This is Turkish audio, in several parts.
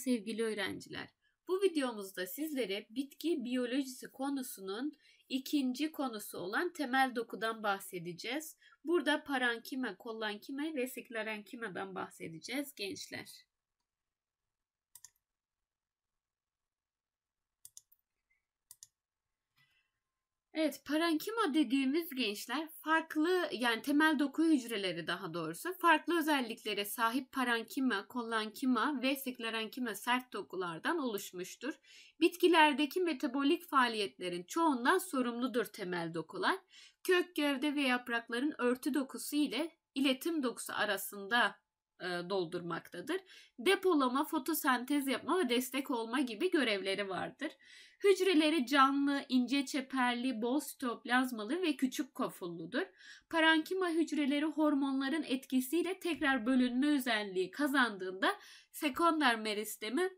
sevgili öğrenciler. Bu videomuzda sizlere bitki biyolojisi konusunun ikinci konusu olan temel dokudan bahsedeceğiz. Burada parankime, kollankime ve siklarenkimadan bahsedeceğiz gençler. Evet parenkima dediğimiz gençler farklı yani temel doku hücreleri daha doğrusu farklı özelliklere sahip parenkima, kollankima ve siklarenkima sert dokulardan oluşmuştur. Bitkilerdeki metabolik faaliyetlerin çoğundan sorumludur temel dokular. Kök, gövde ve yaprakların örtü dokusu ile iletim dokusu arasında e, doldurmaktadır. Depolama, fotosentez yapma ve destek olma gibi görevleri vardır. Hücreleri canlı, ince çeperli, bol sitoplazmalı ve küçük kofulludur. Parenkima hücreleri hormonların etkisiyle tekrar bölünme özelliği kazandığında sekonder meristemi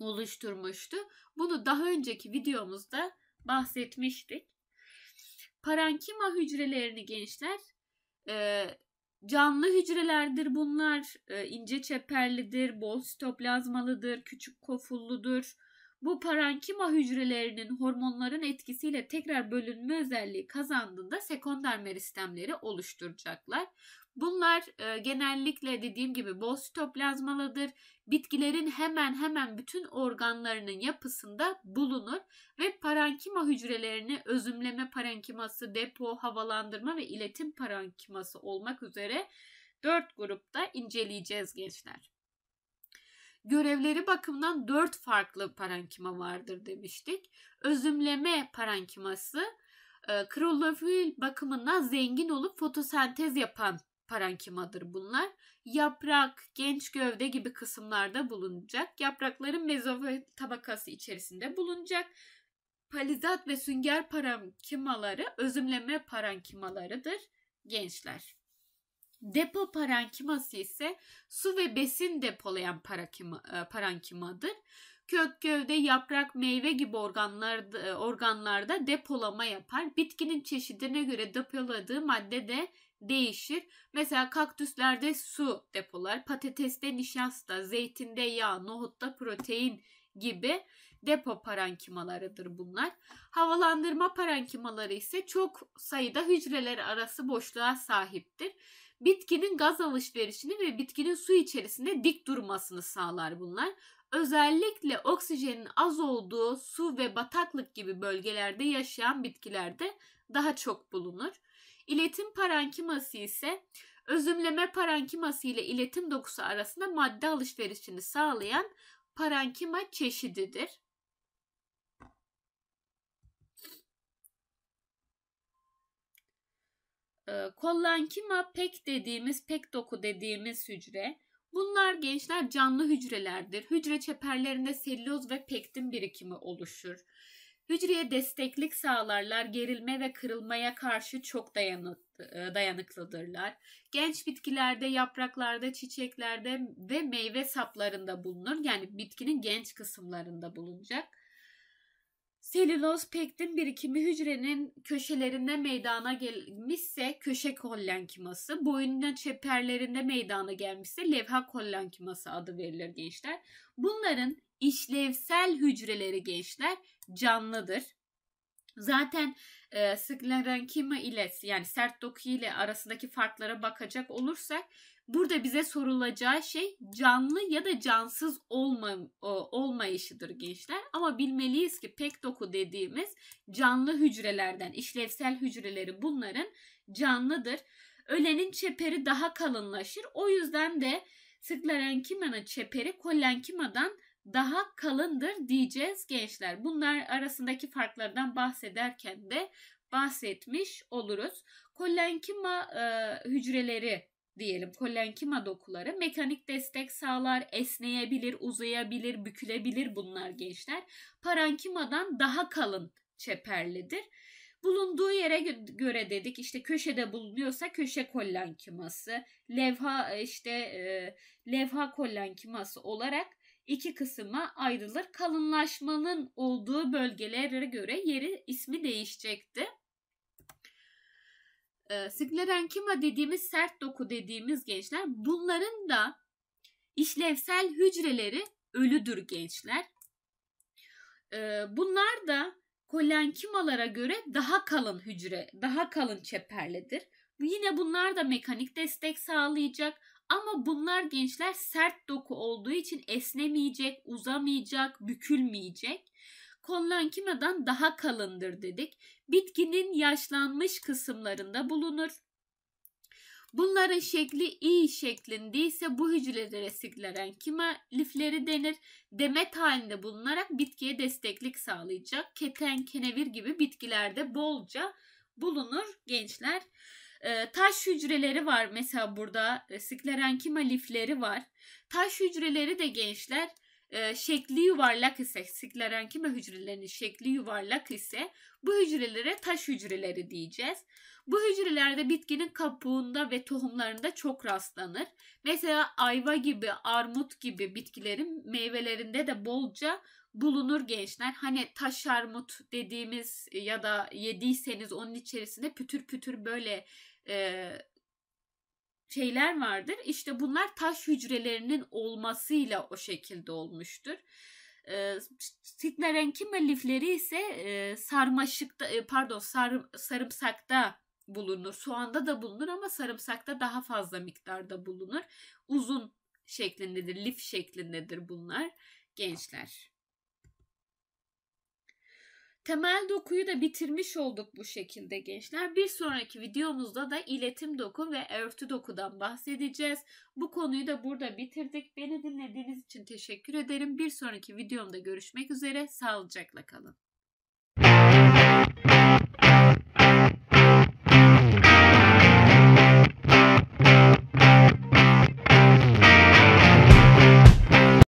oluşturmuştu. Bunu daha önceki videomuzda bahsetmiştik. Parenkima hücrelerini gençler e, Canlı hücrelerdir bunlar. E, ince çeperlidir, bol sitoplazmalıdır, küçük kofulludur. Bu parenkima hücrelerinin hormonların etkisiyle tekrar bölünme özelliği kazandığında sekonder meristemleri oluşturacaklar. Bunlar e, genellikle dediğim gibi bol sitoplazmalıdır. Bitkilerin hemen hemen bütün organlarının yapısında bulunur ve parenkima hücrelerini özümleme parenkiması, depo, havalandırma ve iletim parenkiması olmak üzere 4 grupta inceleyeceğiz gençler. Görevleri bakımından 4 farklı parenkima vardır demiştik. Özümleme parankiması, e, klorofil bakımından zengin olup fotosentez yapan parenkimadır bunlar. Yaprak, genç gövde gibi kısımlarda bulunacak. Yaprakların mezofit tabakası içerisinde bulunacak. Palizat ve sünger parenkimaları özümleme parenkimalarıdır gençler. Depo parenkiması ise su ve besin depolayan parakima, e, parenkimadır. Kök, gövde, yaprak, meyve gibi organlarda, e, organlarda depolama yapar. Bitkinin çeşidine göre depoladığı madde de değişir. Mesela kaktüslerde su depolar, patateste nişasta, zeytinde yağ, nohutta protein gibi depo parankimalarıdır bunlar. Havalandırma parenkimaları ise çok sayıda hücreler arası boşluğa sahiptir. Bitkinin gaz alışverişini ve bitkinin su içerisinde dik durmasını sağlar bunlar. Özellikle oksijenin az olduğu su ve bataklık gibi bölgelerde yaşayan bitkilerde daha çok bulunur. İletim parenkiması ise özümleme parenkima ile iletim dokusu arasında madde alışverişini sağlayan parenkima çeşididir. Ee, kollankima pek dediğimiz, pek doku dediğimiz hücre. Bunlar gençler canlı hücrelerdir. Hücre çeperlerinde selüloz ve pektin birikimi oluşur. Hücreye desteklik sağlarlar, gerilme ve kırılmaya karşı çok e, dayanıklıdırlar. Genç bitkilerde, yapraklarda, çiçeklerde ve meyve saplarında bulunur. Yani bitkinin genç kısımlarında bulunacak. Selüloz pektin birikimi hücrenin köşelerinde meydana gelmişse köşe kollankiması, boyunun çeperlerinde meydana gelmişse levha kollankiması adı verilir gençler. Bunların işlevsel hücreleri gençler canlıdır. Zaten e, Sclerenkima ile yani sert doku ile arasındaki farklara bakacak olursak burada bize sorulacağı şey canlı ya da cansız olma, e, olmayışıdır gençler. Ama bilmeliyiz ki pek doku dediğimiz canlı hücrelerden işlevsel hücreleri bunların canlıdır. Ölenin çeperi daha kalınlaşır. O yüzden de Sclerenkima'nın çeperi Kollenkima'dan daha kalındır diyeceğiz gençler. Bunlar arasındaki farklardan bahsederken de bahsetmiş oluruz. Kollenkima e, hücreleri diyelim kollenkima dokuları mekanik destek sağlar, esneyebilir, uzayabilir, bükülebilir bunlar gençler. Parankimadan daha kalın çeperlidir. Bulunduğu yere göre dedik işte köşede bulunuyorsa köşe kollenkiması, levha e, işte e, levha kollenkiması olarak iki kısma ayrılır. Kalınlaşmanın olduğu bölgelere göre yeri ismi değişecekti. E, ee, Sklerenkima dediğimiz sert doku dediğimiz gençler bunların da işlevsel hücreleri ölüdür gençler. E, bunlar da kolenkimalara göre daha kalın hücre, daha kalın çeperlidir. Yine bunlar da mekanik destek sağlayacak. Ama bunlar gençler sert doku olduğu için esnemeyecek, uzamayacak, bükülmeyecek. Kollankimadan daha kalındır dedik. Bitkinin yaşlanmış kısımlarında bulunur. Bunların şekli iyi şeklinde bu hücreleri siklenen kima lifleri denir. Demet halinde bulunarak bitkiye desteklik sağlayacak. Keten, kenevir gibi bitkilerde bolca bulunur gençler. Ee, taş hücreleri var mesela burada. E, ee, sklerenkima lifleri var. Taş hücreleri de gençler e, şekli yuvarlak ise sklerenkima hücrelerinin şekli yuvarlak ise bu hücrelere taş hücreleri diyeceğiz. Bu hücrelerde bitkinin kabuğunda ve tohumlarında çok rastlanır. Mesela ayva gibi, armut gibi bitkilerin meyvelerinde de bolca bulunur gençler. Hani taş armut dediğimiz ya da yediyseniz onun içerisinde pütür pütür böyle e, şeyler vardır. İşte bunlar taş hücrelerinin olmasıyla o şekilde olmuştur. E, Signarenkime lifleri ise e, sarmaşıkta e, pardon sar, sarımsakta bulunur. Soğanda da bulunur ama sarımsakta daha fazla miktarda bulunur. Uzun şeklindedir, lif şeklindedir bunlar gençler. Temel dokuyu da bitirmiş olduk bu şekilde gençler. Bir sonraki videomuzda da iletim doku ve örtü dokudan bahsedeceğiz. Bu konuyu da burada bitirdik. Beni dinlediğiniz için teşekkür ederim. Bir sonraki videomda görüşmek üzere. Sağlıcakla kalın.